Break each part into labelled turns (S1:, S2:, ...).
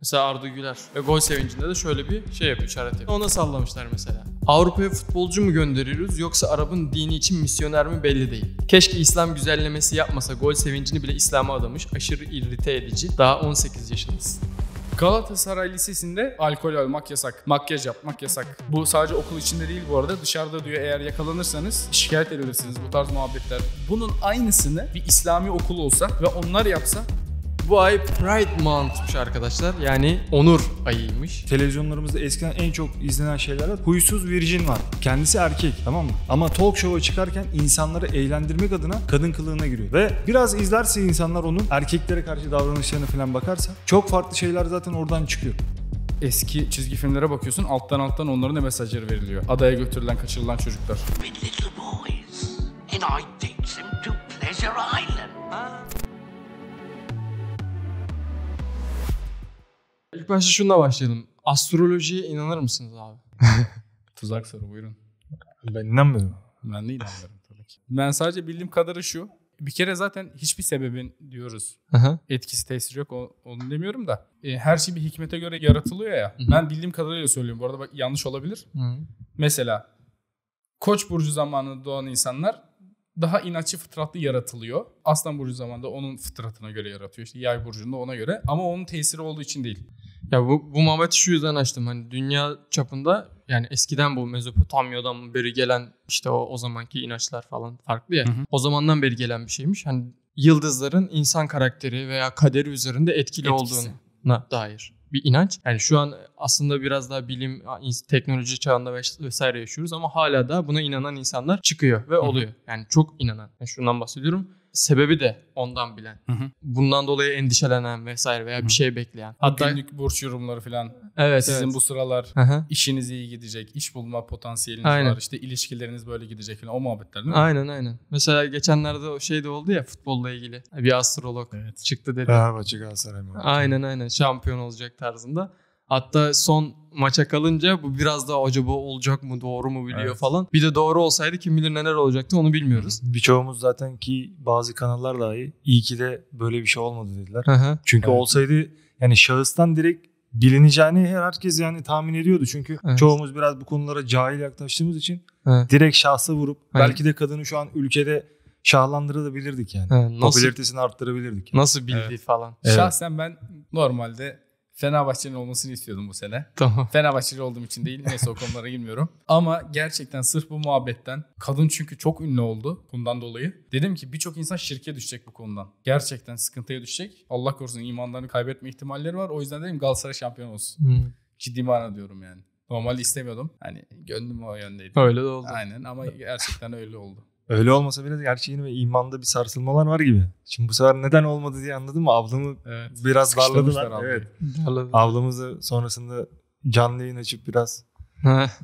S1: Mesela Arda Güler ve gol sevincinde de şöyle bir şey yapıyor, işaret yapıyor. Ona sallamışlar mesela. Avrupa'ya futbolcu mu gönderiyoruz yoksa Arap'ın dini için misyoner mi belli değil. Keşke İslam güzellemesi yapmasa gol sevincini bile İslam'a adamış aşırı irrite edici. Daha 18 yaşındasın.
S2: Galatasaray Lisesi'nde alkol almak yasak, makyaj yapmak yasak. Bu sadece okul içinde değil bu arada. Dışarıda diyor eğer yakalanırsanız şikayet edilirsiniz bu tarz muhabbetler. Bunun aynısını bir İslami okul olsa ve onlar yapsa bu ay Pride Month'mış arkadaşlar.
S3: Yani onur ayıymış. Televizyonlarımızda eskiden en çok izlenen şeylerde huysuz Virgin var. Kendisi erkek tamam mı? Ama talk show'a çıkarken insanları eğlendirmek adına kadın kılığına giriyor. Ve biraz izlerse insanlar onun erkeklere karşı davranışlarını falan bakarsa çok farklı şeyler zaten oradan çıkıyor eski çizgi filmlere bakıyorsun alttan alttan onların ne mesajları veriliyor. Adaya
S2: götürülen kaçırılan çocuklar.
S1: İlk başta şununla başlayalım. Astrolojiye inanır mısınız abi? Tuzak soru buyurun.
S3: Ben inanmıyorum. Ben de inanmıyorum tabii
S2: ki. Ben sadece bildiğim kadarı şu. Bir kere zaten hiçbir sebebin diyoruz. Aha. Etkisi tesiri yok onu demiyorum da. E, her şey bir hikmete göre yaratılıyor ya. Hı-hı. Ben bildiğim kadarıyla söylüyorum. Bu arada bak yanlış olabilir. Hı-hı. Mesela Koç burcu zamanında doğan insanlar daha inatçı fıtratlı yaratılıyor. Aslan burcu zamanda onun fıtratına göre yaratıyor. İşte yay burcunda ona göre ama onun tesiri olduğu için değil.
S1: Ya bu, bu muhabbeti şu yüzden açtım. Hani dünya çapında yani eskiden bu Mezopotamya'dan beri gelen işte o, o zamanki inançlar falan farklı ya. Hı hı. O zamandan beri gelen bir şeymiş. Hani yıldızların insan karakteri veya kaderi üzerinde etkili Etkisi. olduğuna dair bir inanç. Yani şu an aslında biraz daha bilim, teknoloji çağında vesaire yaşıyoruz ama hala da buna inanan insanlar çıkıyor ve oluyor. Yani çok inanan. Yani şundan bahsediyorum sebebi de
S2: ondan bilen. Hı hı.
S1: Bundan dolayı endişelenen vesaire veya bir şey bekleyen. Hatta günlük
S2: borç yorumları falan. Evet. Sizin evet. bu sıralar hı hı. işiniz iyi gidecek, iş bulma potansiyeliniz aynen. var, işte ilişkileriniz böyle gidecek falan o muhabbetler değil mi? Aynen aynen.
S1: Mesela geçenlerde o şey de oldu ya futbolla ilgili. Bir astrolog evet. çıktı dedi. Fenerbahçe Galatasaray mı? Aynen aynen. Şampiyon olacak tarzında. Hatta son maça kalınca bu biraz daha acaba olacak mı doğru mu
S3: biliyor evet. falan. Bir de doğru olsaydı kim bilir neler olacaktı onu bilmiyoruz. Birçoğumuz zaten ki bazı kanallar dahi iyi ki de böyle bir şey olmadı dediler. hı Çünkü evet. olsaydı yani şahıstan direkt bilineceğini her herkes yani tahmin ediyordu. Çünkü evet. çoğumuz biraz bu konulara cahil yaklaştığımız için evet. direkt şahsa vurup evet. belki de kadını şu an ülkede şahlandırabilirdik yani. Evet, nasıl, Popülaritesini arttırabilirdik. Yani. Nasıl bildi evet. falan. Evet. Şahsen ben normalde
S2: Fenerbahçe'nin olmasını istiyordum bu sene. Tamam. Fenerbahçeli olduğum için değil. Neyse o konulara girmiyorum. Ama gerçekten sırf bu muhabbetten kadın çünkü çok ünlü oldu bundan dolayı. Dedim ki birçok insan şirke düşecek bu konudan. Gerçekten sıkıntıya düşecek. Allah korusun imanlarını kaybetme ihtimalleri var. O yüzden dedim Galatasaray şampiyon olsun. Hmm. Ciddi manada diyorum yani. Normalde istemiyordum. Hani gönlüm o yöndeydi. Öyle de oldu.
S3: Aynen ama gerçekten öyle oldu. Öyle olmasa bile gerçeğin ve imanda bir sarsılmalar var gibi. Şimdi bu sefer neden olmadı diye anladın mı? Ablamı evet. biraz darladılar. Evet. Ablamızı sonrasında canlı yayın açıp biraz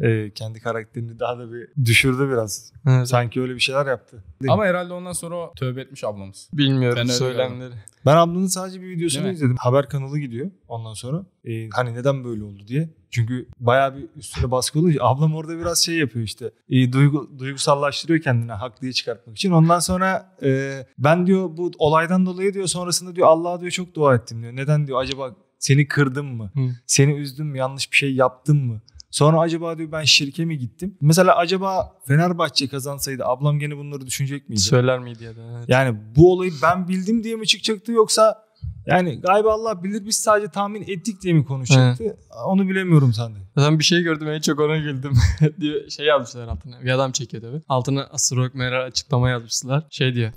S3: e, kendi karakterini daha da bir düşürdü biraz. Evet. Sanki öyle bir şeyler yaptı. Değil Ama mi? herhalde ondan sonra o tövbe etmiş ablamız. Bilmiyorum ben söylemleri. Yani. Ben ablanın sadece bir videosunu Değil izledim. Mi? Haber kanalı gidiyor ondan sonra. E, hani neden böyle oldu diye. Çünkü bayağı bir üstüne baskı oluyor ablam orada biraz şey yapıyor işte. E, duygu, duygusallaştırıyor kendini haklıya çıkartmak için. Ondan sonra e, ben diyor bu olaydan dolayı diyor sonrasında diyor Allah'a diyor çok dua ettim diyor. Neden diyor acaba seni kırdım mı? Hı. Seni üzdüm mü? Yanlış bir şey yaptım mı? Sonra acaba diyor ben şirke mi gittim? Mesela acaba Fenerbahçe kazansaydı ablam gene bunları düşünecek miydi? Söyler miydi ya da? Evet. Yani bu olayı ben bildim diye mi çıkacaktı yoksa yani galiba Allah bilir biz sadece tahmin ettik diye mi konuşacaktı? Evet. Onu bilemiyorum sende.
S1: Zaten bir şey gördüm en çok ona güldüm.
S3: diye şey
S2: yazmışlar altına.
S1: Bir adam çekiyor tabii. Altına Astrolog Meral açıklama yazmışlar. Şey diyor.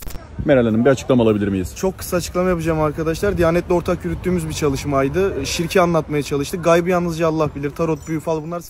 S2: Meral Hanım bir açıklama alabilir miyiz? Çok kısa açıklama yapacağım arkadaşlar. Diyanetle ortak yürüttüğümüz bir çalışmaydı. Şirki
S1: anlatmaya çalıştık. Gaybı yalnızca Allah bilir. Tarot, büyü falan bunlar.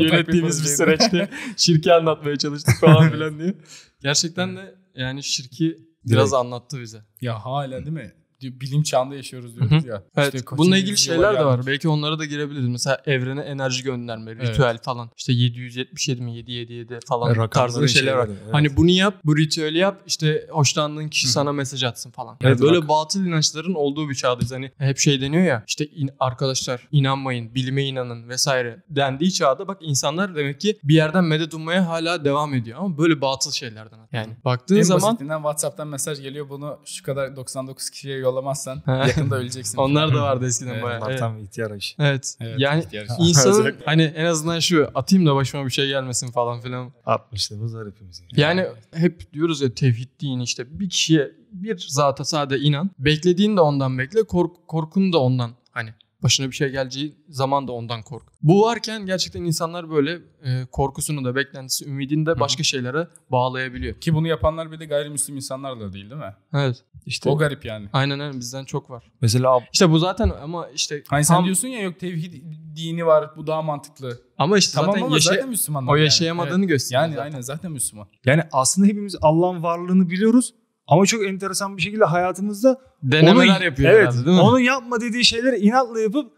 S1: Yönettiğimiz bir süreçte şirki anlatmaya çalıştık falan filan diye. Gerçekten de yani şirki Direkt. Biraz anlattı bize. Ya
S2: hala değil mi? bilim çağında yaşıyoruz diyoruz Hı-hı. ya. Evet. İşte bununla ilgili şeyler de var.
S1: Belki onlara da girebiliriz. Mesela evrene enerji gönderme, evet. falan. İşte 777 mi 777 falan e, tarzı şey şeyler var. Evet. Hani bunu yap, bu ritüeli yap. işte hoşlandığın kişi Hı-hı. sana mesaj atsın falan. Yani evet, hani böyle bak. batıl inançların olduğu bir çağdayız. Hani hep şey deniyor ya. İşte in- arkadaşlar inanmayın, bilime inanın vesaire dendiği çağda bak insanlar demek ki bir yerden medet ummaya hala devam ediyor. Ama böyle batıl şeylerden. Yani baktığın en zaman...
S2: En WhatsApp'tan mesaj geliyor bunu şu kadar 99 kişiye yol yollamazsan yakında öleceksin. Onlar da vardı eskiden evet, bayağı. evet. tam
S1: ihtiyar iş. Evet. evet yani insanın hani en azından şu atayım da başıma bir şey
S3: gelmesin falan filan. Atmışlığımız var hepimizin.
S1: Yani hep diyoruz ya tevhid din işte bir kişiye bir zata sade inan. Beklediğin de ondan bekle, kork korkun da ondan hani başına bir şey geleceği zaman da ondan kork. Bu varken gerçekten insanlar böyle e, korkusunu da beklentisi, ümidini de başka Hı. şeylere bağlayabiliyor. Ki bunu yapanlar bir de gayrimüslim insanlar da değil değil mi? Evet. İşte o garip yani. Aynen öyle bizden çok var. Mesela işte bu zaten
S2: ama işte hani tam... sen diyorsun ya yok tevhid dini var bu daha mantıklı.
S1: Ama işte tamam zaten, ama yaşa... zaten Müslüman. O yaşayamadığını yani.
S2: gösterir.
S3: Yani zaten. aynen zaten Müslüman. Yani aslında hepimiz Allah'ın varlığını biliyoruz ama çok enteresan bir şekilde hayatımızda Denemeler onu, yapıyor evet, herhalde, değil mi? Onun yapma dediği şeyleri inatla yapıp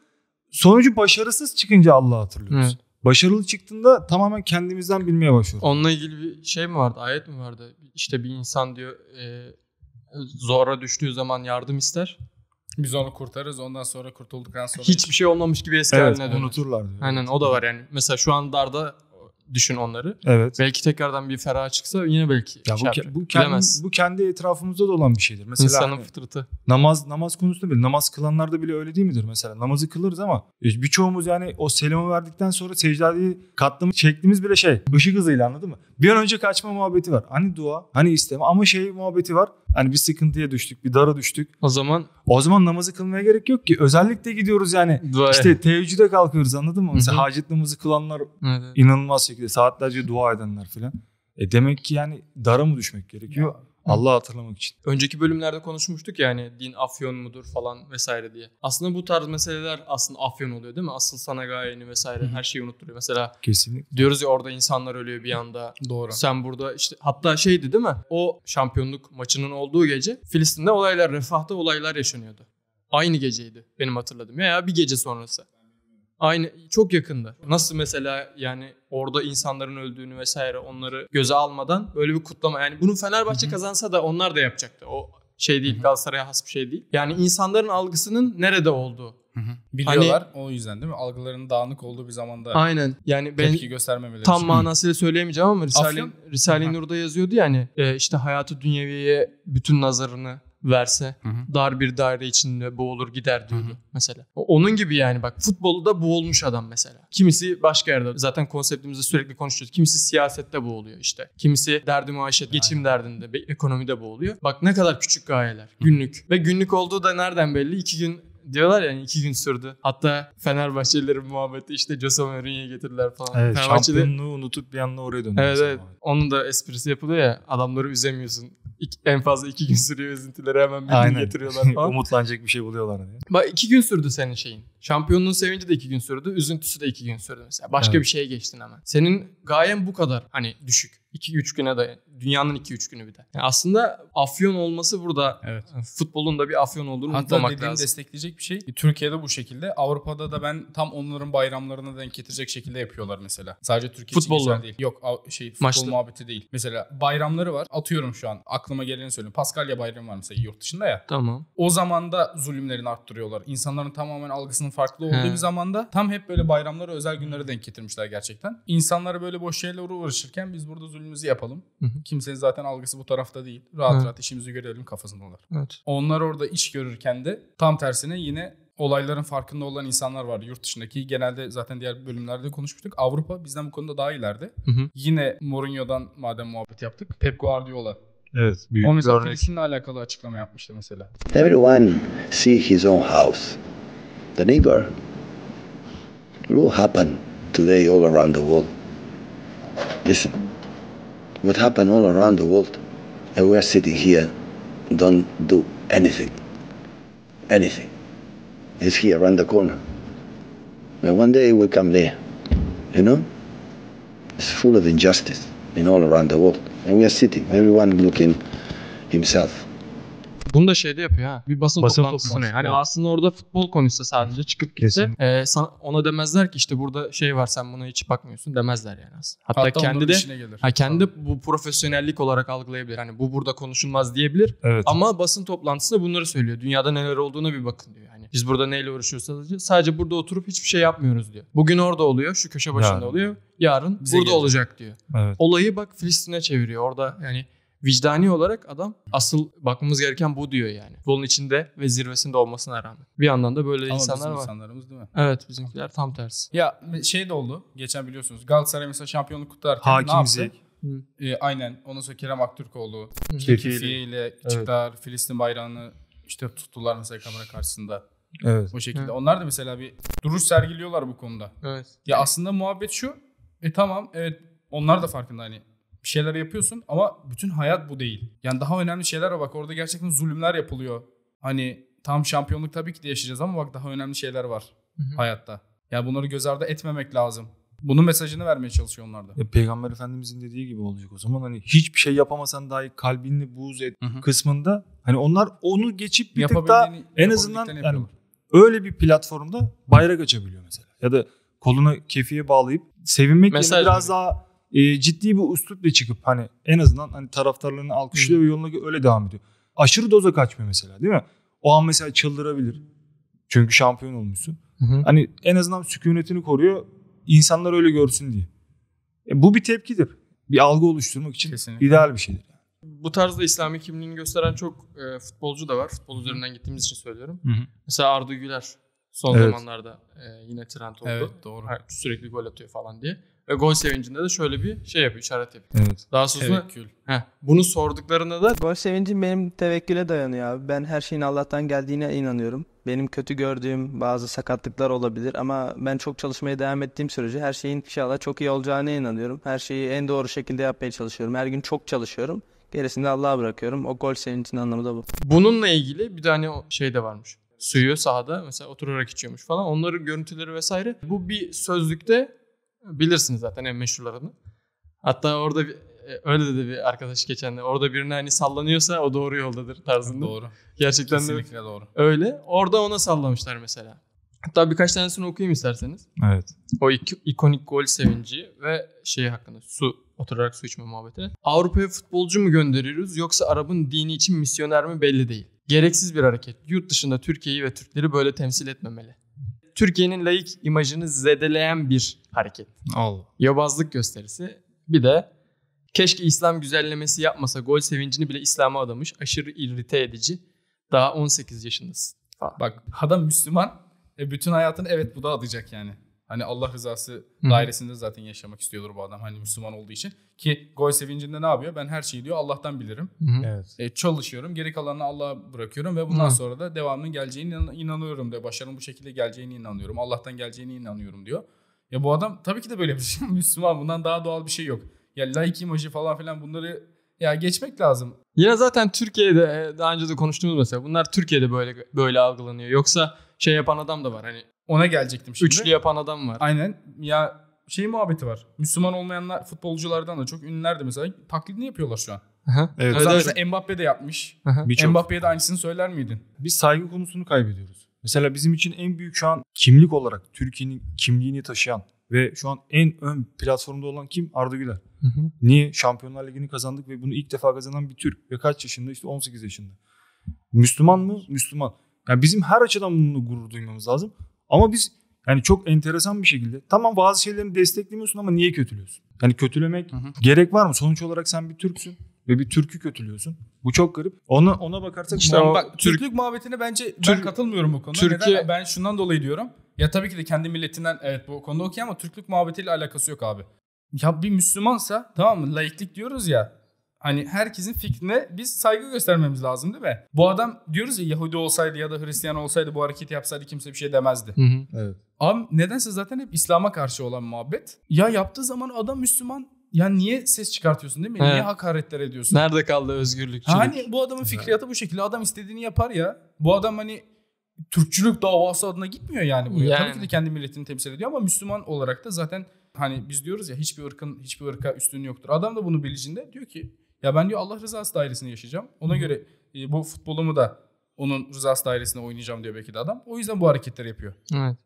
S3: sonucu başarısız çıkınca Allah'ı hatırlıyoruz. Evet. Başarılı çıktığında tamamen kendimizden bilmeye başlıyoruz. Onunla ilgili
S1: bir şey mi vardı? Ayet mi vardı? İşte bir insan diyor e, zora düştüğü zaman yardım ister. Biz onu kurtarız. Ondan sonra kurtulduktan sonra hiçbir şey olmamış gibi eski evet, haline dönüyor. unuturlar. Diyor. Aynen o da var yani. Mesela şu an darda düşün onları. Evet. Belki tekrardan bir ferah çıksa yine belki ya bu, şey yapacak. bu, kendi,
S3: bu kendi etrafımızda da olan bir şeydir. Mesela İnsanın hani, fıtratı. Namaz namaz konusunda bile namaz kılanlarda bile öyle değil midir mesela? Namazı kılırız ama e, birçoğumuz yani o selamı verdikten sonra secdeyi katlama şeklimiz bile şey ışık hızıyla anladın mı? Bir an önce kaçma muhabbeti var. Hani dua, hani isteme ama şey muhabbeti var. Hani bir sıkıntıya düştük, bir dara düştük. O zaman o zaman namazı kılmaya gerek yok ki. Özellikle gidiyoruz yani. Dua. İşte teheccüde kalkıyoruz anladın mı? Mesela Hı-hı. hacet namazı kılanlar evet. inanılmaz şekilde ee, saatlerce dua edenler falan. E demek ki yani dara mı düşmek gerekiyor? Allah'ı hatırlamak için.
S1: Önceki bölümlerde konuşmuştuk ya hani din afyon mudur falan vesaire diye. Aslında bu tarz meseleler aslında afyon oluyor değil mi? Asıl sana gayeni vesaire her şeyi unutturuyor. Mesela Kesinlikle. diyoruz ya orada insanlar ölüyor bir anda. Doğru. Sen burada işte hatta şeydi değil mi? O şampiyonluk maçının olduğu gece Filistin'de olaylar, refahta olaylar yaşanıyordu. Aynı geceydi benim hatırladığım. Ya bir gece sonrası. Aynı çok yakında. Nasıl mesela yani orada insanların öldüğünü vesaire onları göze almadan böyle bir kutlama yani bunu Fenerbahçe Hı-hı. kazansa da onlar da yapacaktı. O şey değil Galatasaray'a has bir şey değil. Yani insanların algısının nerede olduğu. Hı hı. Hani Biliyorlar
S2: hani, o yüzden değil mi? algılarının dağınık olduğu bir zamanda aynen. Yani ben tepki göstermemeleri tam için. manasıyla söyleyemeyeceğim ama Risale, Afyon?
S1: Risale Nur'da yazıyordu yani ya hani, e, işte hayatı dünyeviye bütün nazarını verse hı hı. dar bir daire içinde boğulur gider diyordu hı hı. mesela. Onun gibi yani bak futbolu da boğulmuş adam mesela. Kimisi başka yerde zaten konseptimizde sürekli konuşuyoruz. Kimisi siyasette boğuluyor işte. Kimisi derdi maaşet, geçim Aynen. derdinde, ekonomide boğuluyor. Bak ne kadar küçük gayeler günlük hı. ve günlük olduğu da nereden belli? İki gün diyorlar yani iki gün sürdü. Hatta Fenerbahçelilerin muhabbeti işte Jose Mourinho'yu getirdiler falan. Evet, Fenerbahçeli... şampiyonluğu
S3: unutup bir anda oraya döndü. Evet, evet.
S1: Onun da esprisi yapılıyor ya adamları üzemiyorsun iki, en fazla iki
S3: gün sürüyor ezintileri hemen bir Aynen. gün getiriyorlar falan. Umutlanacak bir şey buluyorlar diye.
S1: Bak iki gün sürdü senin şeyin. Şampiyonluğun sevinci de iki gün sürdü. Üzüntüsü de iki gün sürdü mesela. Başka evet. bir şeye geçtin hemen. Senin gayen bu kadar hani düşük. 2-3 güne de dünyanın 2-3 günü bir de. Yani aslında afyon
S2: olması burada evet. E, futbolun da bir afyon olduğunu Hatta unutmamak dediğim lazım. destekleyecek bir şey. E, Türkiye'de bu şekilde. Avrupa'da da ben tam onların bayramlarına denk getirecek şekilde yapıyorlar mesela. Sadece Türkiye Futbolu. için değil. Yok şey futbol Maçlı. muhabbeti değil. Mesela bayramları var. Atıyorum şu an aklıma geleni söyleyeyim. Paskalya bayramı var mesela yurt dışında ya. Tamam. O zaman da zulümlerini arttırıyorlar. İnsanların tamamen algısını farklı olduğu He. bir zamanda tam hep böyle bayramları, özel günlere denk getirmişler gerçekten. İnsanlara böyle boş şeyler uğraşırken biz burada zulmümüzü yapalım. Hı Kimsenin zaten algısı bu tarafta değil. Rahat He. rahat işimizi görelim kafasındalar. Evet. Onlar orada iş görürken de tam tersine yine olayların farkında olan insanlar vardı yurt dışındaki. Genelde zaten diğer bölümlerde konuşmuştuk. Avrupa bizden bu konuda daha ileride. Hı hı. Yine Mourinho'dan madem muhabbet yaptık. Pep Guardiola
S3: Evet, büyük o bir
S2: alakalı açıklama yapmıştı mesela.
S3: Everyone see his own house. the neighbor. It will happen today all around the world. Listen, what happened all around the world, and we are sitting here, don't do anything. Anything. It's here around the corner. And one day we come there. You know? It's full of injustice in all around the world. And we are sitting, everyone looking himself.
S1: Bunu da şeyde yapıyor ha.
S2: Bir basın, basın toplantısı ne? Hani aslında
S1: orada futbol konuşsa sadece çıkıp gitse ee, e, ona demezler ki işte burada şey var sen buna hiç bakmıyorsun demezler yani aslında. Hatta, Hatta kendi de ha, kendi Tabii. bu profesyonellik olarak algılayabilir. Hani bu burada konuşulmaz diyebilir. Evet. Ama basın toplantısında bunları söylüyor. Dünyada neler olduğuna bir bakın diyor. Yani biz burada neyle uğraşıyoruz diyor. Sadece burada oturup hiçbir şey yapmıyoruz diyor. Bugün orada oluyor, şu köşe başında yani. oluyor. Yarın Bize burada gelecek. olacak diyor. Evet. Olayı bak Filistin'e çeviriyor. Orada yani vicdani olarak adam asıl bakmamız gereken bu diyor yani. bunun içinde ve zirvesinde olmasına rağmen. Bir yandan da böyle Ama insanlar bizim var. insanlarımız değil mi? Evet bizimkiler tam tersi.
S2: Ya şey de oldu. Geçen biliyorsunuz Galatasaray mesela şampiyonluk kutlarken Hakim ne yaptı? E, ee, aynen. Ondan sonra Kerem Aktürkoğlu, Kirkiye ile çıktılar. Evet. Filistin bayrağını işte tuttular mesela kamera karşısında. Evet. O şekilde. Evet. Onlar da mesela bir duruş sergiliyorlar bu konuda. Evet. Ya aslında muhabbet şu. E tamam evet onlar da farkında hani bir şeyler yapıyorsun ama bütün hayat bu değil. Yani daha önemli şeyler var. Bak orada gerçekten zulümler yapılıyor. Hani tam şampiyonluk tabii ki de yaşayacağız ama bak daha önemli şeyler var Hı-hı. hayatta. Yani bunları göz ardı etmemek lazım. Bunun mesajını vermeye çalışıyor onlar da. Ya, Peygamber
S3: Efendimizin dediği gibi olacak o zaman hani hiçbir şey yapamasan dahi kalbinle buğz et Hı-hı. kısmında hani onlar onu geçip bir tek daha en azından yani öyle bir platformda bayrak açabiliyor mesela. Ya da koluna kefiye bağlayıp sevinmek Mesaj yerine biraz veriyor. daha e, ciddi bir üslupla çıkıp hani en azından hani taraftarlarını alkışlıyor ve yoluna öyle devam ediyor. Aşırı doza kaçmıyor mesela değil mi? O an mesela çıldırabilir. Çünkü şampiyon olmuşsun. Hı hı. Hani en azından sükunetini koruyor. İnsanlar öyle görsün diye. E, bu bir tepkidir. Bir algı oluşturmak için Kesinlikle. ideal bir şeydir.
S1: Bu tarzda İslami kimliğini gösteren çok e, futbolcu da var. Futbol üzerinden gittiğimiz için söylüyorum. Hı hı. Mesela Arda Güler son evet. zamanlarda e, yine trend oldu. Evet doğru. Sürekli gol atıyor falan diye e, gol sevincinde de şöyle bir şey yapıyor, işaret yapıyor. Evet. Daha sonra tevekkül. Heh, bunu sorduklarında da gol sevincim benim
S2: tevekküle dayanıyor abi. Ben her şeyin Allah'tan geldiğine inanıyorum. Benim kötü gördüğüm bazı sakatlıklar olabilir ama ben çok çalışmaya devam ettiğim sürece her şeyin inşallah çok iyi olacağına inanıyorum. Her şeyi en doğru şekilde yapmaya çalışıyorum. Her gün çok çalışıyorum. Gerisini de Allah'a bırakıyorum. O gol sevincinin anlamı da bu.
S1: Bununla ilgili bir tane şey de varmış suyu sahada mesela oturarak içiyormuş falan. Onların görüntüleri vesaire. Bu bir sözlükte bilirsiniz zaten en meşhurlarını. Hatta orada bir, e, öyle dedi bir arkadaş geçen de. Orada birine hani sallanıyorsa o doğru yoldadır tarzında. Doğru. Gerçekten Kesinlikle de doğru. Öyle. Orada ona sallamışlar mesela. Hatta birkaç tanesini okuyayım isterseniz. Evet. O ik- ikonik gol sevinci ve şey hakkında su oturarak su içme muhabbeti. Avrupa'ya futbolcu mu gönderiyoruz yoksa Arap'ın dini için misyoner mi belli değil. Gereksiz bir hareket. Yurt dışında Türkiye'yi ve Türkleri böyle temsil etmemeli. Türkiye'nin layık imajını zedeleyen bir hareket. Allah. Yobazlık gösterisi. Bir de keşke İslam güzellemesi yapmasa gol sevincini bile İslam'a adamış. Aşırı
S2: irrite edici. Daha 18 yaşındasın. Falan. Bak adam Müslüman. E bütün hayatını evet bu da adayacak yani. Hani Allah rızası dairesinde zaten yaşamak istiyordur bu adam hani Müslüman olduğu için. Ki gol sevincinde ne yapıyor? Ben her şeyi diyor Allah'tan bilirim. Evet. E, çalışıyorum. Geri kalanını Allah'a bırakıyorum ve bundan hı sonra da devamının geleceğine inanıyorum diyor. Başarının bu şekilde geleceğine inanıyorum. Allah'tan geleceğine inanıyorum diyor. Ya bu adam tabii ki de böyle bir şey. Müslüman bundan daha doğal bir şey yok. Ya like imajı falan filan bunları ya geçmek lazım.
S1: Yine zaten Türkiye'de e, daha önce de konuştuğumuz mesela bunlar Türkiye'de böyle böyle algılanıyor. Yoksa şey yapan adam da var. Hani ona gelecektim şimdi. Üçlü yapan adam var.
S2: Aynen. Ya şey muhabbeti var. Müslüman olmayanlar futbolculardan da çok ünlüler de mesela taklidini yapıyorlar şu an. Aha. Evet. Özellikle evet, Mbappe de yapmış. Birçok. Mbappe'ye
S3: de aynısını söyler miydin? Biz saygı konusunu kaybediyoruz. Mesela bizim için en büyük şu an kimlik olarak Türkiye'nin kimliğini taşıyan ve şu an en ön platformda olan kim? Arda Güler. Hı hı. Niye? Şampiyonlar Ligi'ni kazandık ve bunu ilk defa kazanan bir Türk. Ve kaç yaşında? İşte 18 yaşında. Müslüman mı? Müslüman. Yani bizim her açıdan bununla gurur duymamız lazım. Ama biz yani çok enteresan bir şekilde tamam bazı şeylerini destekliyorsun ama niye kötülüyorsun? Yani kötülemek hı hı. gerek var mı? Sonuç olarak sen bir Türksün ve bir türkü kötülüyorsun. Bu çok garip. Ona ona bakarsak işte muha- bak, Türk, Türklük
S2: muhabbetine bence Türk, ben katılmıyorum bu konuda. Türkiye, Neden?
S3: Ben şundan dolayı diyorum.
S2: Ya tabii ki de kendi milletinden evet bu konuda okey ama Türklük muhabbetiyle alakası yok abi. Ya bir Müslümansa tamam mı? Laiklik diyoruz ya hani herkesin fikrine biz saygı göstermemiz lazım değil mi? Bu adam diyoruz ya Yahudi olsaydı ya da Hristiyan olsaydı bu hareketi yapsaydı kimse bir şey demezdi. Hı hı, evet. Abi nedense zaten hep İslam'a karşı olan muhabbet. Ya yaptığı zaman adam Müslüman ya niye ses çıkartıyorsun değil mi? He. Niye hakaretler ediyorsun?
S1: Nerede kaldı özgürlükçülük? Hani
S2: bu adamın fikriyatı bu şekilde. Adam istediğini yapar ya. Bu adam hani Türkçülük davası adına gitmiyor yani buraya. Yani. Tabii ki de kendi milletini temsil ediyor ama Müslüman olarak da zaten hani biz diyoruz ya hiçbir ırkın hiçbir ırka üstünlüğü yoktur. Adam da bunu bilicinde diyor ki ya ben diyor Allah rızası dairesinde yaşayacağım. Ona göre e, bu futbolumu da onun rızası dairesinde oynayacağım diyor belki de adam. O yüzden bu hareketleri yapıyor. Evet.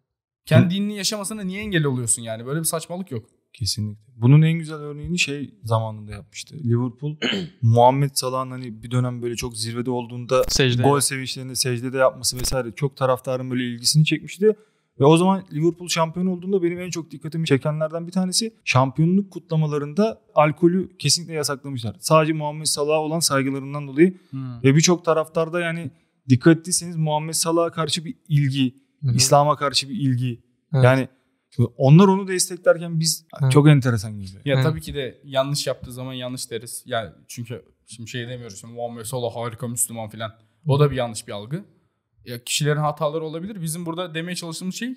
S3: Kendi dinini yaşamasına niye engel oluyorsun yani? Böyle bir saçmalık yok. Kesinlikle. Bunun en güzel örneğini şey zamanında yapmıştı. Liverpool Muhammed Salah'ın hani bir dönem böyle çok zirvede olduğunda secde. gol sevinçlerinde secdede yapması vesaire çok taraftarın böyle ilgisini çekmişti ve o zaman Liverpool şampiyon olduğunda benim en çok dikkatimi çekenlerden bir tanesi şampiyonluk kutlamalarında alkolü kesinlikle yasaklamışlar. Sadece Muhammed Salah'a olan saygılarından dolayı hmm. ve birçok taraftarda yani dikkat ettiyseniz Muhammed Salah'a karşı bir ilgi, hmm. İslam'a karşı bir ilgi. Hmm. Yani onlar onu desteklerken biz hmm. çok enteresan geliyor. Ya hmm. tabii ki
S2: de yanlış yaptığı zaman yanlış deriz. Yani çünkü şimdi şey demiyoruz. Şimdi Muhammed Salah harika Müslüman filan. O da bir yanlış bir algı. Ya kişilerin hataları olabilir. Bizim burada demeye çalıştığımız şey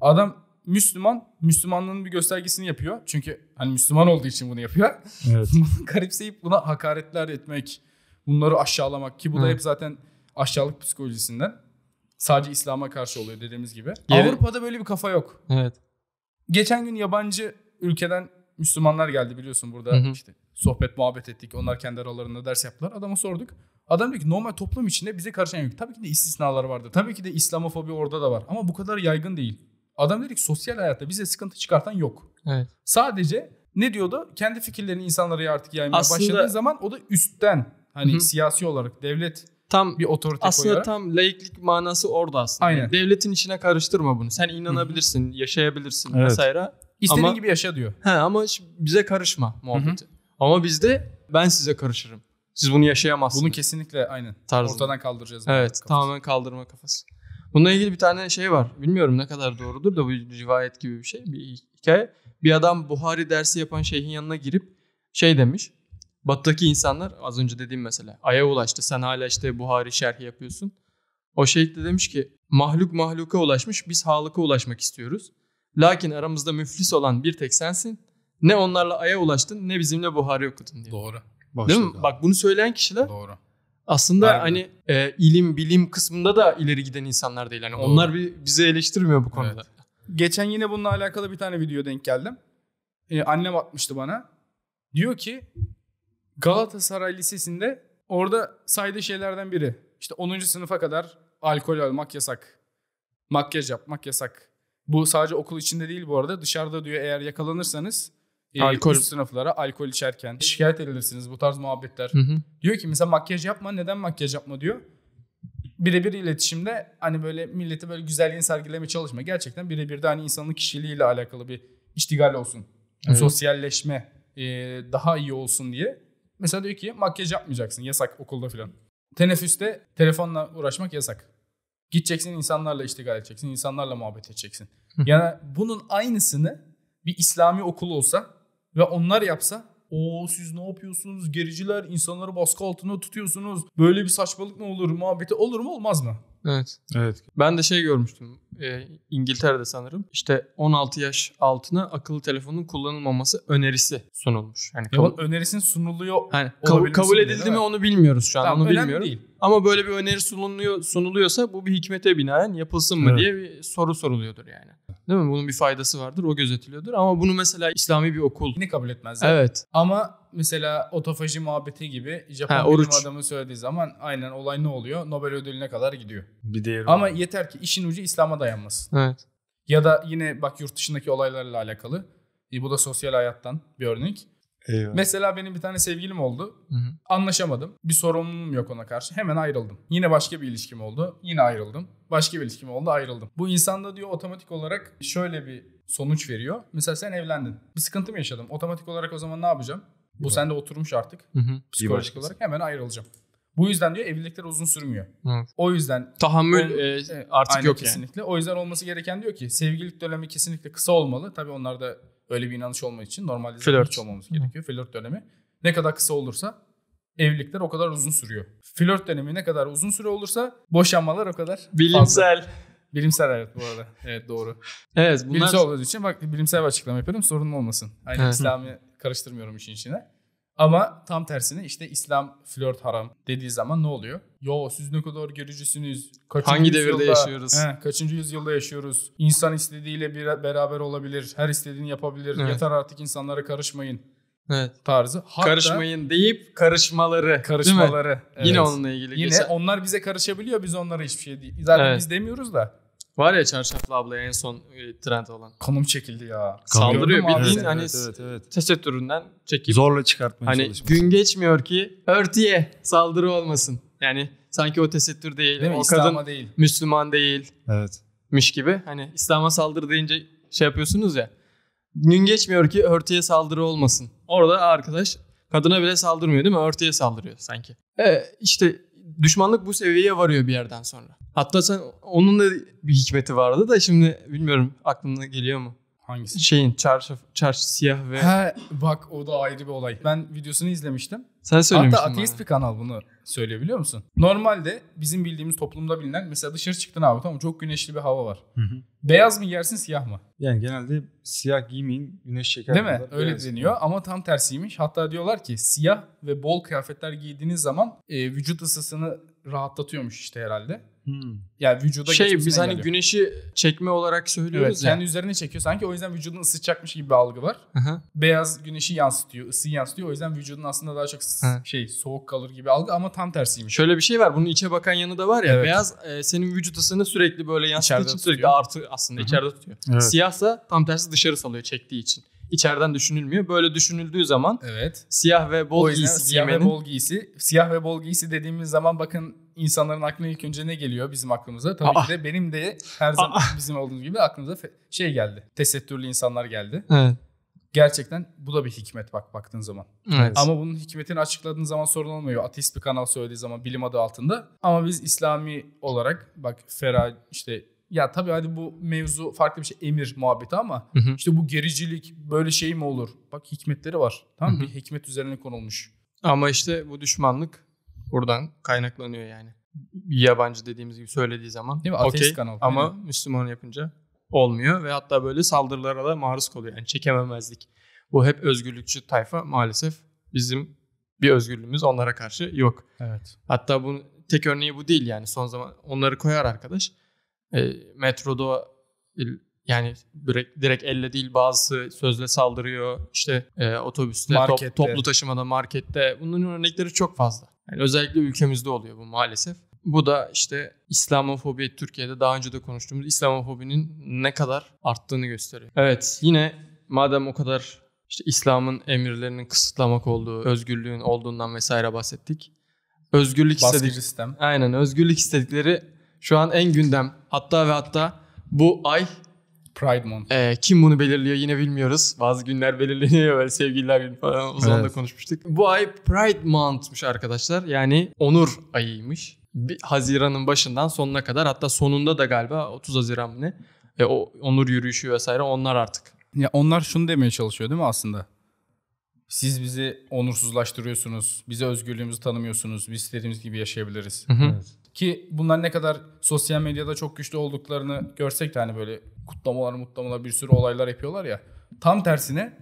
S2: adam Müslüman, Müslümanlığın bir göstergesini yapıyor. Çünkü hani Müslüman olduğu için bunu yapıyor. Evet. Garipseyip buna hakaretler etmek, bunları aşağılamak ki bu da Hı. hep zaten aşağılık psikolojisinden. Sadece İslam'a karşı oluyor dediğimiz gibi. Evet. Avrupa'da böyle bir kafa yok. Evet. Geçen gün yabancı ülkeden Müslümanlar geldi biliyorsun burada Hı-hı. işte sohbet muhabbet ettik. Onlar kendi aralarında ders yaptılar. Adama sorduk. Adam diyor ki normal toplum içinde bize karşı en Tabii ki de istisnalar vardır. Tabii ki de İslamofobi orada da var. Ama bu kadar yaygın değil. Adam dedi ki sosyal hayatta bize sıkıntı çıkartan yok. Evet. Sadece ne diyordu? Kendi fikirlerini insanlara artık yaymaya aslında, başladığı zaman o da üstten hani hı. siyasi olarak devlet
S1: tam bir otorite aslında koyarak. tam laiklik manası orada aslında. Aynen. devletin içine karıştırma bunu. Sen inanabilirsin, hı. yaşayabilirsin evet. vesaire. İstediğin ama, gibi yaşa diyor. He ama bize karışma muhabbeti. Hı hı. Ama bizde ben size karışırım. Siz bunu yaşayamazsınız. Bunu kesinlikle aynen. Tarzında. Ortadan kaldıracağız. Evet kafası. tamamen kaldırma kafası. Bununla ilgili bir tane şey var. Bilmiyorum ne kadar doğrudur da bu rivayet gibi bir şey. Bir hikaye. Bir adam Buhari dersi yapan şeyhin yanına girip şey demiş. Batı'daki insanlar az önce dediğim mesela Ay'a ulaştı. Sen hala işte Buhari şerhi yapıyorsun. O şeyh de demiş ki mahluk mahluka ulaşmış biz halıka ulaşmak istiyoruz. Lakin aramızda müflis olan bir tek sensin. Ne onlarla Ay'a ulaştın ne bizimle Buhari okudun diyor. Doğru. Başladı Değil mi? Bak bunu söyleyen kişiler Doğru. aslında Aynen.
S2: hani e, ilim bilim kısmında da ileri giden insanlar değil. Yani Doğru. onlar bir, bizi eleştirmiyor bu konuda. Evet. Geçen yine bununla alakalı bir tane video denk geldim. Ee, annem atmıştı bana. Diyor ki Galatasaray Lisesi'nde orada saydığı şeylerden biri. İşte 10. sınıfa kadar alkol almak yasak. Makyaj yapmak yasak. Bu sadece okul içinde değil bu arada. Dışarıda diyor eğer yakalanırsanız ee, alkol. üst sınıflara alkol içerken şikayet edilirsiniz bu tarz muhabbetler. Hı hı. Diyor ki mesela makyaj yapma neden makyaj yapma diyor. Birebir iletişimde hani böyle millete böyle güzelliğini sergilemeye çalışma. Gerçekten birebir de hani insanın kişiliğiyle alakalı bir iştigal olsun. Evet. Sosyalleşme e, daha iyi olsun diye. Mesela diyor ki makyaj yapmayacaksın yasak okulda filan. Teneffüste telefonla uğraşmak yasak. Gideceksin insanlarla iştigal edeceksin, insanlarla muhabbet edeceksin. yani bunun aynısını bir İslami okul olsa ve onlar yapsa o siz ne yapıyorsunuz gericiler insanları baskı altında tutuyorsunuz böyle bir saçmalık mı olur muhabbeti olur mu olmaz mı?
S1: Evet. Evet. Ben de şey görmüştüm. E, İngiltere'de sanırım. işte 16 yaş altına akıllı telefonun kullanılmaması önerisi sunulmuş. Yani kabul,
S2: önerisinin sunuluyor.
S1: Yani kabul, kabul edildi mi, onu
S2: bilmiyoruz şu an. Tamam, onu bilmiyorum. Değil.
S1: Ama böyle bir öneri sunuluyor, sunuluyorsa bu bir hikmete binaen yapılsın mı evet. diye bir soru soruluyordur yani. Değil mi? Bunun bir faydası vardır, o gözetiliyordur.
S2: Ama bunu mesela İslami bir okul... Ne kabul etmezler. Evet. Ama mesela otofaji muhabbeti gibi Japon ha, oruç. bilim adamı söylediği zaman aynen olay ne oluyor? Nobel ödülüne kadar gidiyor. Bir değeri Ama var. yeter ki işin ucu İslam'a dayanmasın. Evet. Ya da yine bak yurt dışındaki olaylarla alakalı. E, bu da sosyal hayattan bir örnek. Eyvallah. Mesela benim bir tane sevgilim oldu. Hı-hı. Anlaşamadım. Bir sorumluluğum yok ona karşı. Hemen ayrıldım. Yine başka bir ilişkim oldu. Yine ayrıldım. Başka bir ilişkim oldu. Ayrıldım. Bu insanda diyor otomatik olarak şöyle bir sonuç veriyor. Mesela sen evlendin. Bir sıkıntı mı yaşadım? Otomatik olarak o zaman ne yapacağım? Bu evet. sende oturmuş artık. Hı-hı. Psikolojik olarak hemen ayrılacağım. Bu yüzden diyor evlilikler uzun sürmüyor. Evet. O yüzden tahammül o, e, artık yok kesinlikle. yani. Kesinlikle. O yüzden olması gereken diyor ki sevgililik dönemi kesinlikle kısa olmalı. Tabii onlar da öyle bir inanış olmak için normalde flört. hiç olmamız gerekiyor. Hı. Flört dönemi ne kadar kısa olursa evlilikler o kadar uzun sürüyor. Flört dönemi ne kadar uzun süre olursa boşanmalar o kadar Bilimsel. Fazla. Bilimsel evet bu arada. Evet doğru. Evet bunlar... Bilimsel olduğu için bak bilimsel bir açıklama yapıyorum sorun olmasın. Aynı İslami karıştırmıyorum işin içine. Ama tam tersine işte İslam flört haram dediği zaman ne oluyor? Yo siz ne kadar görücüsünüz. Kaçıncı Hangi devirde yaşıyoruz? He, kaçıncı yüzyılda yaşıyoruz? İnsan istediğiyle bir, beraber olabilir. Her istediğini yapabilir. Evet. Yeter artık insanlara karışmayın. Evet. tarzı. Hatta, Karışmayın deyip
S1: karışmaları.
S2: Karışmaları. Evet. Yine onunla ilgili. Yine geçen. onlar bize karışabiliyor biz onlara hiçbir şey değil. Zaten evet. biz demiyoruz da.
S1: Var ya çarşaflı ablaya en son e, trend olan. Kanım çekildi ya. Saldırıyor bildiğin hani evet, hani evet, evet. tesettüründen çekip. Zorla çıkartmaya Hani çalışması. gün geçmiyor ki örtüye saldırı olmasın. Yani sanki o tesettür değil. değil o İslam'a kadın değil. Müslüman değil. Evet. Miş gibi. Hani İslam'a saldırı deyince şey yapıyorsunuz ya. Gün geçmiyor ki örtüye saldırı olmasın. Orada arkadaş kadına bile saldırmıyor değil mi? Örtüye saldırıyor sanki. E, işte düşmanlık bu seviyeye varıyor bir yerden sonra. Hatta sen onun da bir hikmeti vardı da şimdi bilmiyorum aklına geliyor mu? Hangisi? Şeyin çarşaf çarşı siyah ve...
S2: He bak o da ayrı bir olay. Ben videosunu izlemiştim. Sen söylemiştin Hatta ateist bir kanal bunu söylüyor biliyor musun? Normalde bizim bildiğimiz toplumda bilinen mesela dışarı çıktın abi tamam çok güneşli bir hava var. Hı hı. Beyaz mı giyersin siyah mı?
S3: Yani genelde siyah giymeyin güneş çeker. Değil mi? Öyle deniyor
S2: ama tam tersiymiş. Hatta diyorlar ki siyah ve bol kıyafetler giydiğiniz zaman e, vücut ısısını rahatlatıyormuş işte herhalde. Hmm. Yani vücuda şey biz hani geliyor. güneşi çekme olarak söylüyoruz evet, ya. Kendi hani üzerine çekiyor sanki o yüzden vücudun ısıtacakmış gibi bir algı var. Aha. Beyaz güneşi yansıtıyor, ısıyı yansıtıyor. O yüzden vücudun aslında daha çok ha. şey soğuk kalır gibi algı ama tam tersiymiş. Şöyle
S1: bir şey var. Bunun içe bakan yanı da var ya. Evet. Beyaz
S2: e, senin vücut ısını sürekli böyle yansıttığı için sürekli artı aslında Hı-hı. içeride
S1: tutuyor. Evet. Siyahsa tam tersi dışarı salıyor çektiği için İçeriden düşünülmüyor. Böyle düşünüldüğü zaman evet. siyah ve bol o giysi siyah giymenin... ve bol
S2: giysi. Siyah ve bol giysi dediğimiz zaman bakın insanların aklına ilk önce ne geliyor bizim aklımıza? Tabii Aa. ki de benim de her zaman Aa. bizim olduğumuz gibi aklımıza şey geldi. Tesettürlü insanlar geldi. Evet. Gerçekten bu da bir hikmet bak baktığın zaman. Evet. Ama bunun hikmetini açıkladığın zaman sorun olmuyor. Ateist bir kanal söylediği zaman bilim adı altında. Ama biz İslami olarak bak Ferah işte ya tabii hadi bu mevzu farklı bir şey emir muhabbeti ama hı hı. işte bu gericilik böyle şey mi olur? Bak hikmetleri var. Tamam hı hı. bir hikmet üzerine konulmuş.
S1: Ama işte bu düşmanlık Buradan
S2: kaynaklanıyor yani. Yabancı dediğimiz gibi söylediği zaman. Değil mi? Ateist Ama
S1: Müslüman yapınca olmuyor ve hatta böyle saldırılara da maruz kalıyor. Yani çekememezlik. Bu hep özgürlükçü tayfa maalesef bizim bir özgürlüğümüz onlara karşı yok. Evet. Hatta bunun tek örneği bu değil yani son zaman onları koyar arkadaş. E, metroda e, yani direkt, direkt elle değil bazı sözle saldırıyor. İşte e, otobüste, markette. top, toplu taşımada, markette. Bunun örnekleri çok fazla. Yani özellikle ülkemizde oluyor bu maalesef. Bu da işte İslamofobi Türkiye'de daha önce de konuştuğumuz İslamofobinin ne kadar arttığını gösteriyor. Evet yine madem o kadar işte İslam'ın emirlerinin kısıtlamak olduğu, özgürlüğün olduğundan vesaire bahsettik. Özgürlük istedik. sistem. Aynen özgürlük istedikleri şu an en gündem. Hatta ve hatta bu ay Pride Month. Ee, kim bunu belirliyor yine bilmiyoruz. Bazı günler belirleniyor böyle sevgililer günü falan. O zaman evet. da konuşmuştuk. Bu ay Pride Month'muş arkadaşlar. Yani onur ayıymış. Bir Haziran'ın başından sonuna kadar hatta sonunda da galiba 30 Haziran mı ne? E, o onur
S2: yürüyüşü vesaire onlar artık. Ya onlar şunu demeye çalışıyor değil mi aslında? Siz bizi onursuzlaştırıyorsunuz. Bize özgürlüğümüzü tanımıyorsunuz. Biz istediğimiz gibi yaşayabiliriz. Hı hı. Evet. Ki bunlar ne kadar sosyal medyada çok güçlü olduklarını görsek de hani böyle kutlamalar mutlamalar bir sürü olaylar yapıyorlar ya. Tam tersine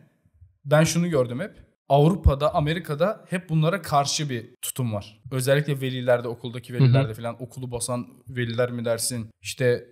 S2: ben şunu gördüm hep. Avrupa'da, Amerika'da hep bunlara karşı bir tutum var. Özellikle velilerde, okuldaki velilerde hı falan okulu basan veliler mi dersin? İşte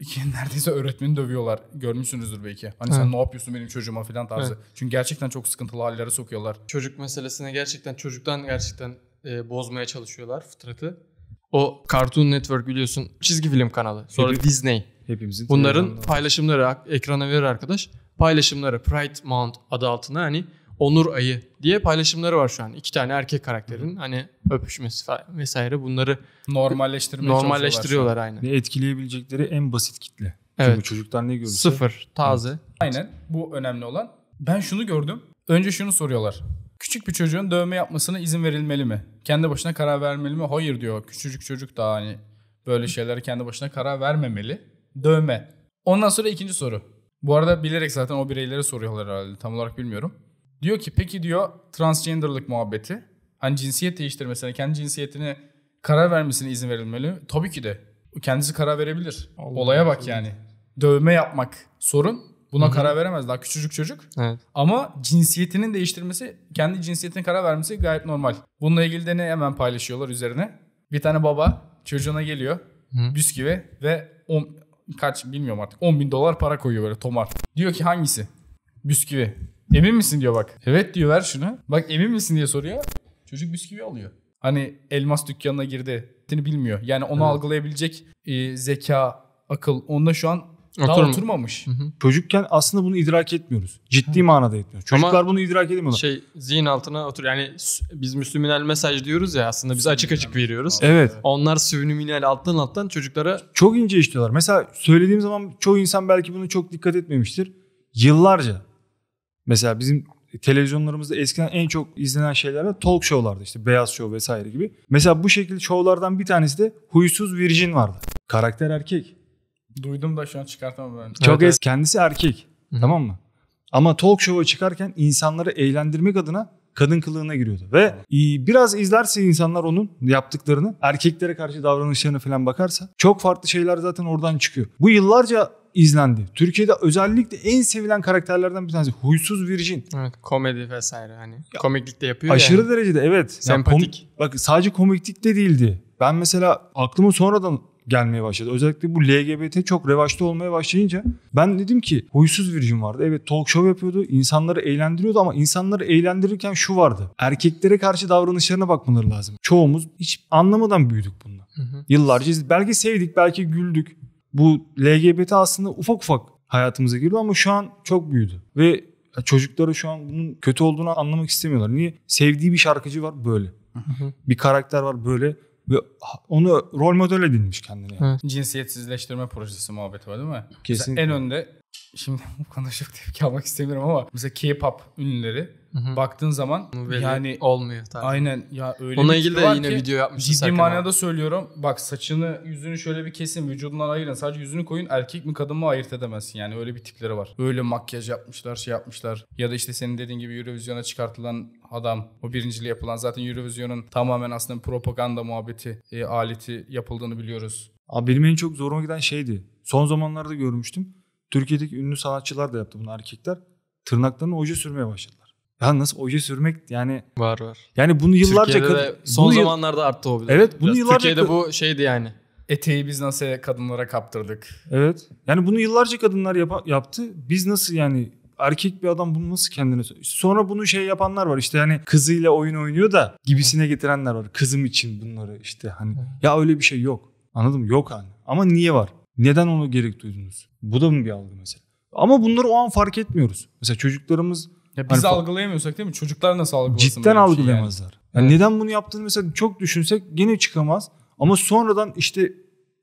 S2: neredeyse öğretmeni dövüyorlar. Görmüşsünüzdür belki. Hani sen ne yapıyorsun benim çocuğuma falan tarzı. Hı. Çünkü gerçekten çok sıkıntılı hallere sokuyorlar. Çocuk meselesine gerçekten çocuktan gerçekten e, bozmaya çalışıyorlar fıtratı.
S1: O Cartoon Network biliyorsun çizgi film kanalı. Sonra Hepim, Disney. Hepimizin. Bunların paylaşımları ekrana verir arkadaş. Paylaşımları Pride Month adı altına hani Onur Ayı diye paylaşımları var şu an. İki tane erkek karakterin hani öpüşmesi falan vesaire bunları
S2: normalleştirmeye normalleştiriyorlar aynı.
S3: Ve etkileyebilecekleri en basit kitle. Evet. Çünkü çocuklar ne görürse. Sıfır, taze. Evet.
S2: Aynen bu önemli olan. Ben şunu gördüm. Önce şunu soruyorlar. Küçük bir çocuğun dövme yapmasına izin verilmeli mi? Kendi başına karar vermeli mi? Hayır diyor. Küçücük çocuk da hani böyle şeylere kendi başına karar vermemeli. Dövme. Ondan sonra ikinci soru. Bu arada bilerek zaten o bireylere soruyorlar herhalde. Tam olarak bilmiyorum. Diyor ki peki diyor transgenderlık muhabbeti. Hani cinsiyet değiştirmesine, kendi cinsiyetine karar vermesine izin verilmeli. Tabii ki de. Kendisi karar verebilir. Allah Olaya bak yani. Dövme yapmak sorun Buna Hı-hı. karar veremez daha küçücük çocuk. Evet. Ama cinsiyetinin değiştirmesi, kendi cinsiyetine karar vermesi gayet normal. Bununla ilgili de ne hemen paylaşıyorlar üzerine. Bir tane baba çocuğuna geliyor Hı. bisküvi ve on, kaç bilmiyorum artık 10 bin dolar para koyuyor böyle tomar. Diyor ki hangisi? Bisküvi. Emin misin diyor bak. Evet diyor ver şunu. Bak emin misin diye soruyor. Çocuk bisküvi alıyor. Hani elmas dükkanına girdi. Bilmiyor. Yani onu evet. algılayabilecek e, zeka, akıl onda şu an daha Oturum. oturmamış.
S3: Hı hı. Çocukken aslında bunu idrak etmiyoruz. Ciddi hı. manada etmiyoruz. Çocuklar Ama bunu idrak edemiyorlar. Şey
S1: zihin altına otur. Yani biz Müslüminal mesaj diyoruz ya aslında biz açık açık veriyoruz. Evet. Onlar sübliminal alttan alttan çocuklara...
S3: Çok ince işliyorlar. Mesela söylediğim zaman çoğu insan belki bunu çok dikkat etmemiştir. Yıllarca mesela bizim televizyonlarımızda eskiden en çok izlenen şeylerde talk show'lardı işte Beyaz Show vesaire gibi. Mesela bu şekilde şovlardan bir tanesi de Huysuz Virgin vardı. Karakter erkek.
S2: Duydum da şu an çıkartamam ben. Çok evet, es
S3: kendisi erkek. Hı. Tamam mı? Ama talk show'a çıkarken insanları eğlendirmek adına kadın kılığına giriyordu. Ve biraz izlerse insanlar onun yaptıklarını, erkeklere karşı davranışlarını falan bakarsa çok farklı şeyler zaten oradan çıkıyor. Bu yıllarca izlendi. Türkiye'de özellikle en sevilen karakterlerden bir tanesi huysuz Virgin.
S1: Evet, komedi vesaire hani. Ya, komiklik de yapıyor Aşırı yani.
S3: derecede evet. Sempatik. Yani kom- bak sadece komiklik de değildi. Ben mesela aklıma sonradan gelmeye başladı. Özellikle bu LGBT çok revaçta olmaya başlayınca ben dedim ki huysuz Virgin vardı. Evet talk show yapıyordu. insanları eğlendiriyordu ama insanları eğlendirirken şu vardı. Erkeklere karşı davranışlarına bakmaları lazım. Çoğumuz hiç anlamadan büyüdük bunda. Hı hı. Yıllarca belki sevdik, belki güldük. Bu LGBT aslında ufak ufak hayatımıza girdi ama şu an çok büyüdü. Ve çocuklara şu an bunun kötü olduğunu anlamak istemiyorlar. Niye? Sevdiği bir şarkıcı var böyle. Hı hı. Bir karakter var böyle ve onu rol model edinmiş kendine.
S2: Evet. Cinsiyetsizleştirme projesi muhabbeti var değil mi? Kesinlikle. Mesela en önde şimdi bu konuda çok tepki almak istemiyorum ama mesela K-pop ünlüleri Hı-hı. baktığın zaman Belli yani olmuyor tabii. Aynen ya öyle Ona ilgili de yine ki, video yapmıştı Ciddi manada abi. söylüyorum. Bak saçını, yüzünü şöyle bir kesin, vücudundan ayırın. Sadece yüzünü koyun. Erkek mi kadın mı ayırt edemezsin. Yani öyle bir tipleri var. Öyle makyaj yapmışlar, şey yapmışlar. Ya da işte senin dediğin gibi Eurovision'a çıkartılan adam, o birinciliği yapılan zaten Eurovision'un tamamen aslında propaganda muhabbeti, e, aleti yapıldığını biliyoruz.
S3: Abi benim en çok zoruma giden şeydi. Son zamanlarda görmüştüm Türkiye'deki ünlü sanatçılar da yaptı bunu erkekler. tırnaklarını oje sürmeye başladılar. Ya nasıl oje sürmek yani var var. Yani bunu yıllarca Türkiye'de de son bunu, zamanlarda
S2: arttı o bile. Evet bunu Biraz yıllarca Türkiye'de bu
S3: şeydi yani. Eteği biz nasıl kadınlara kaptırdık. Evet. Yani bunu yıllarca kadınlar yap- yaptı. Biz nasıl yani erkek bir adam bunu nasıl kendine sonra bunu şey yapanlar var işte hani kızıyla oyun oynuyor da gibisine getirenler var kızım için bunları işte hani ya öyle bir şey yok anladım yok hani ama niye var neden onu gerek duydunuz bu da mı bir algı mesela? Ama bunları o an fark etmiyoruz. Mesela çocuklarımız... Ya biz hani,
S2: algılayamıyorsak değil mi? Çocuklar nasıl
S3: algılasın? Cidden şey algılayamazlar. yani. Yani evet. Neden bunu yaptığını mesela çok düşünsek gene çıkamaz. Ama sonradan işte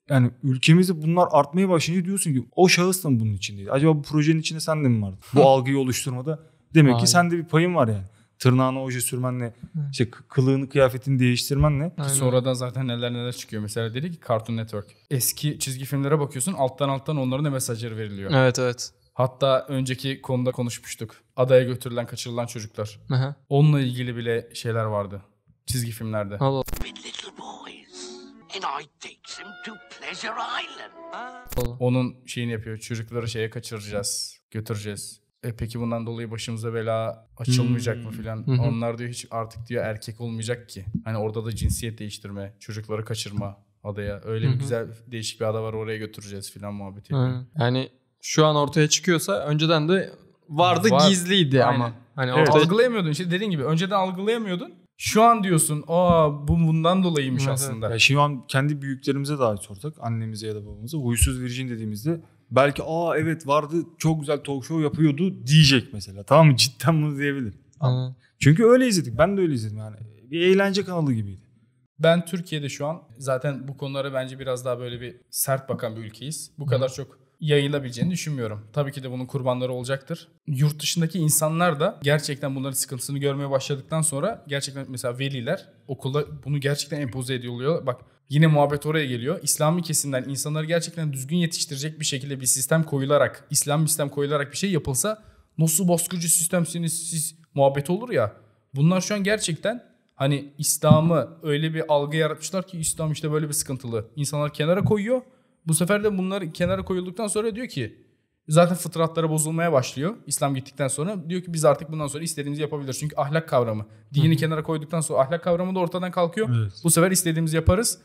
S3: yani ülkemizde bunlar artmaya başlayınca diyorsun ki o şahıs da bunun içindeydi. Acaba bu projenin içinde sen de mi vardın? bu algıyı oluşturmada demek Aynen. ki sende bir payın var yani tırnağına oje sürmenle Hı. işte kılığını kıyafetini değiştirmenle. Aynen. Sonradan
S2: zaten neler neler çıkıyor. Mesela dedi ki Cartoon Network. Eski çizgi filmlere bakıyorsun alttan alttan onların da mesajları veriliyor. Evet evet. Hatta önceki konuda konuşmuştuk. Adaya götürülen kaçırılan çocuklar. Aha. Onunla ilgili bile şeyler vardı. Çizgi filmlerde. Allah. Onun şeyini yapıyor. Çocukları şeye kaçıracağız, götüreceğiz e peki bundan dolayı başımıza bela açılmayacak hmm. mı filan. Onlar diyor hiç artık diyor erkek olmayacak ki. Hani orada da cinsiyet değiştirme, çocukları kaçırma adaya. Öyle bir güzel değişik bir ada var oraya götüreceğiz filan muhabbeti.
S1: Yani şu an ortaya çıkıyorsa önceden de vardı var. gizliydi Aynen. ama. Hani evet.
S2: Algılayamıyordun işte dediğin gibi.
S3: Önceden algılayamıyordun. Şu an diyorsun o bu bundan dolayıymış evet, aslında. Evet. Ya şu an kendi büyüklerimize dahi sorsak annemize ya da babamıza huysuz virgin dediğimizde belki aa evet vardı çok güzel talk show yapıyordu diyecek mesela. Tamam mı? Cidden bunu diyebilir. Ama Çünkü öyle izledik. Ben de öyle izledim yani. Bir eğlence kanalı gibiydi. Ben Türkiye'de şu an zaten
S2: bu konulara bence biraz daha böyle bir sert bakan bir ülkeyiz. Bu Hı. kadar çok yayılabileceğini düşünmüyorum. Tabii ki de bunun kurbanları olacaktır. Yurt dışındaki insanlar da gerçekten bunların sıkıntısını görmeye başladıktan sonra gerçekten mesela veliler okulda bunu gerçekten empoze ediyor oluyor. Bak Yine muhabbet oraya geliyor. İslami kesimden insanları gerçekten düzgün yetiştirecek bir şekilde bir sistem koyularak, İslam sistem koyularak bir şey yapılsa nasıl baskıcı sistemsiniz siz muhabbet olur ya. Bunlar şu an gerçekten hani İslam'ı öyle bir algı yaratmışlar ki İslam işte böyle bir sıkıntılı. İnsanlar kenara koyuyor. Bu sefer de bunlar kenara koyulduktan sonra diyor ki zaten fıtratlara bozulmaya başlıyor. İslam gittikten sonra diyor ki biz artık bundan sonra istediğimizi yapabiliriz. Çünkü ahlak kavramı. Dini Hı-hı. kenara koyduktan sonra ahlak kavramı da ortadan kalkıyor. Evet. Bu sefer istediğimizi yaparız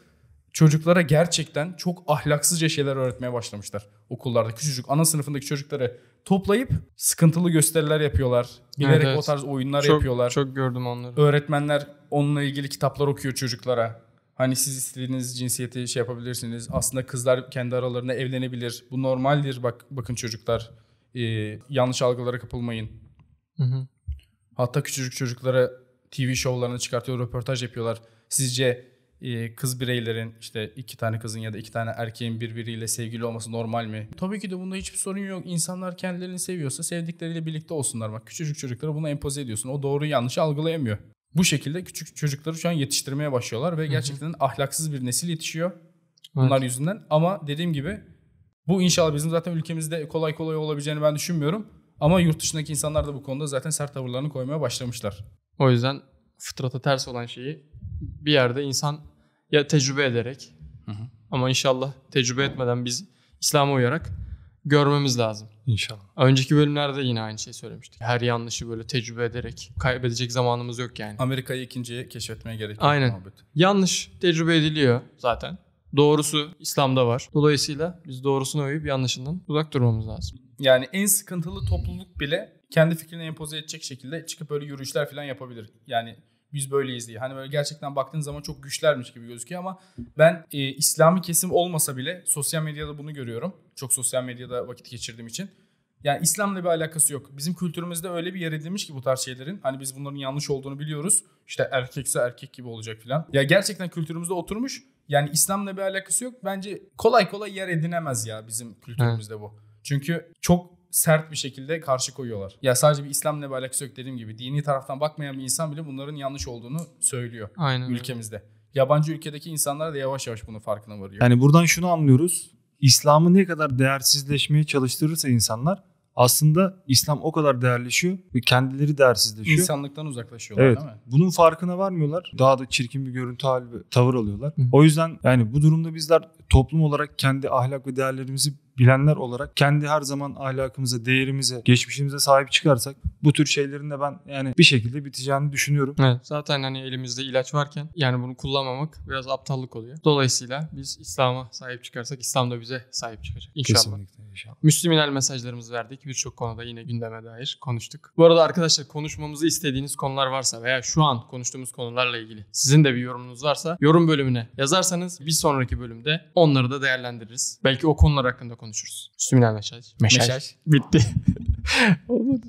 S2: çocuklara gerçekten çok ahlaksızca şeyler öğretmeye başlamışlar okullarda. Küçücük ana sınıfındaki çocukları toplayıp sıkıntılı gösteriler yapıyorlar. Bilerek evet, o tarz oyunlar çok, yapıyorlar. Çok gördüm onları. Öğretmenler onunla ilgili kitaplar okuyor çocuklara. Hani siz istediğiniz cinsiyeti şey yapabilirsiniz. Aslında kızlar kendi aralarında evlenebilir. Bu normaldir. Bak bakın çocuklar. Ee, yanlış algılara kapılmayın. Hı hı. Hatta küçücük çocuklara TV şovlarını çıkartıyor, röportaj yapıyorlar. Sizce kız bireylerin işte iki tane kızın ya da iki tane erkeğin birbiriyle sevgili olması normal mi? Tabii ki de bunda hiçbir sorun yok. İnsanlar kendilerini seviyorsa sevdikleriyle birlikte olsunlar. Bak küçücük çocuklara bunu empoze ediyorsun. O doğru yanlışı algılayamıyor. Bu şekilde küçük çocukları şu an yetiştirmeye başlıyorlar ve gerçekten Hı-hı. ahlaksız bir nesil yetişiyor. Bunlar evet. yüzünden ama dediğim gibi bu inşallah bizim zaten ülkemizde kolay kolay olabileceğini ben düşünmüyorum. Ama yurt dışındaki insanlar da bu konuda zaten sert tavırlarını koymaya başlamışlar.
S1: O yüzden fıtrata ters olan şeyi bir yerde insan ya tecrübe ederek hı hı. ama inşallah tecrübe etmeden biz İslam'a uyarak görmemiz lazım. İnşallah. Önceki bölümlerde yine aynı şeyi söylemiştik. Her yanlışı böyle tecrübe ederek kaybedecek zamanımız yok
S2: yani. Amerika'yı ikinciye keşfetmeye gerek yok. Aynen.
S1: Muhabbet. Yanlış tecrübe ediliyor zaten. Doğrusu İslam'da var. Dolayısıyla biz doğrusunu övüp yanlışından uzak durmamız lazım.
S2: Yani en sıkıntılı topluluk bile kendi fikrini empoze edecek şekilde çıkıp böyle yürüyüşler falan yapabilir. Yani biz böyleyiz diye. Hani böyle gerçekten baktığın zaman çok güçlermiş gibi gözüküyor ama ben e, İslami kesim olmasa bile sosyal medyada bunu görüyorum. Çok sosyal medyada vakit geçirdiğim için. Yani İslam'la bir alakası yok. Bizim kültürümüzde öyle bir yer edilmiş ki bu tarz şeylerin. Hani biz bunların yanlış olduğunu biliyoruz. İşte erkekse erkek gibi olacak filan. Ya gerçekten kültürümüzde oturmuş. Yani İslam'la bir alakası yok. Bence kolay kolay yer edinemez ya bizim kültürümüzde bu. Çünkü çok sert bir şekilde karşı koyuyorlar. Ya sadece bir İslam'la bir alakası yok dediğim gibi. Dini taraftan bakmayan bir insan bile bunların yanlış olduğunu söylüyor Aynen. ülkemizde. Yabancı ülkedeki insanlar da yavaş yavaş bunun farkına varıyor. Yani buradan
S3: şunu anlıyoruz. İslam'ı ne kadar değersizleşmeye çalıştırırsa insanlar aslında İslam o kadar değerleşiyor ve kendileri değersizleşiyor. İnsanlıktan uzaklaşıyorlar evet. değil mi? Bunun farkına varmıyorlar. Daha da çirkin bir görüntü hali tavır alıyorlar. Hı. O yüzden yani bu durumda bizler toplum olarak kendi ahlak ve değerlerimizi bilenler olarak kendi her zaman ahlakımıza, değerimize, geçmişimize sahip çıkarsak bu tür şeylerin de ben yani bir şekilde biteceğini düşünüyorum. Evet, zaten
S1: hani elimizde ilaç
S3: varken yani bunu kullanmamak biraz aptallık oluyor. Dolayısıyla
S1: biz İslam'a sahip çıkarsak İslam da bize sahip çıkacak. İnşallah. Kesinlikle inşallah. Müslüminal mesajlarımızı verdik. Birçok konuda yine gündeme dair konuştuk. Bu arada arkadaşlar konuşmamızı istediğiniz konular varsa veya şu an konuştuğumuz konularla ilgili sizin de bir yorumunuz varsa yorum bölümüne yazarsanız bir sonraki bölümde onları da değerlendiririz. Belki o konular hakkında konuşuruz. Süminal meşaj. Meşaj. meşaj.
S3: Bitti. Olmadı.